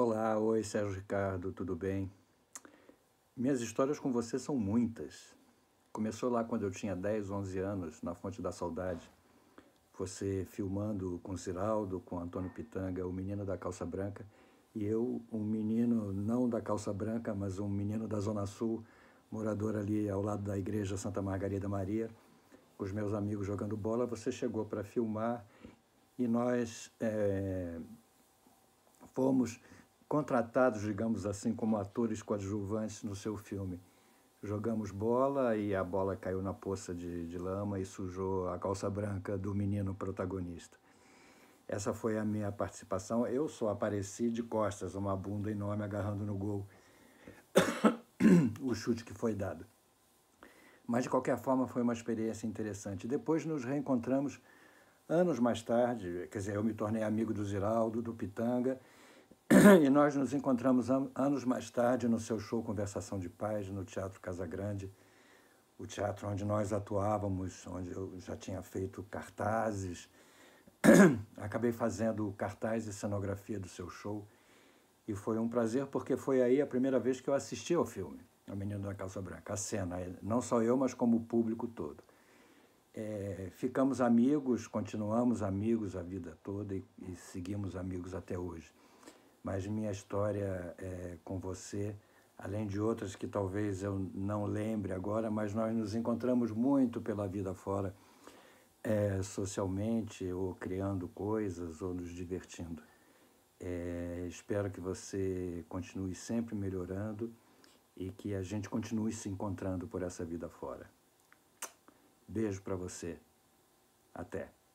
Olá, oi Sérgio Ricardo, tudo bem? Minhas histórias com você são muitas. Começou lá quando eu tinha 10, 11 anos, na Fonte da Saudade. Você filmando com Ziraldo, com Antônio Pitanga, o menino da calça branca, e eu, um menino não da calça branca, mas um menino da Zona Sul, morador ali ao lado da igreja Santa Margarida Maria, com os meus amigos jogando bola, você chegou para filmar e nós é, fomos contratados, digamos assim, como atores coadjuvantes no seu filme. Jogamos bola e a bola caiu na poça de, de lama e sujou a calça branca do menino protagonista. Essa foi a minha participação. Eu só apareci de costas, uma bunda enorme agarrando no gol o chute que foi dado. Mas de qualquer forma foi uma experiência interessante. Depois nos reencontramos anos mais tarde, quer dizer, eu me tornei amigo do Ziraldo, do Pitanga, e nós nos encontramos anos mais tarde no seu show Conversação de Paz, no Teatro Casa Grande o teatro onde nós atuávamos, onde eu já tinha feito cartazes. Acabei fazendo cartaz e cenografia do seu show e foi um prazer porque foi aí a primeira vez que eu assisti ao filme, A Menina da Calça Branca, a cena, eh, não só eu, mas como o público todo. É, ficamos amigos, continuamos amigos a vida toda e, e seguimos amigos até hoje mas minha história é, com você, além de outras que talvez eu não lembre agora, mas nós nos encontramos muito pela vida fora, é, socialmente, ou criando coisas, ou nos divertindo. É, espero que você continue sempre melhorando e que a gente continue se encontrando por essa vida fora. Beijo para você. Até.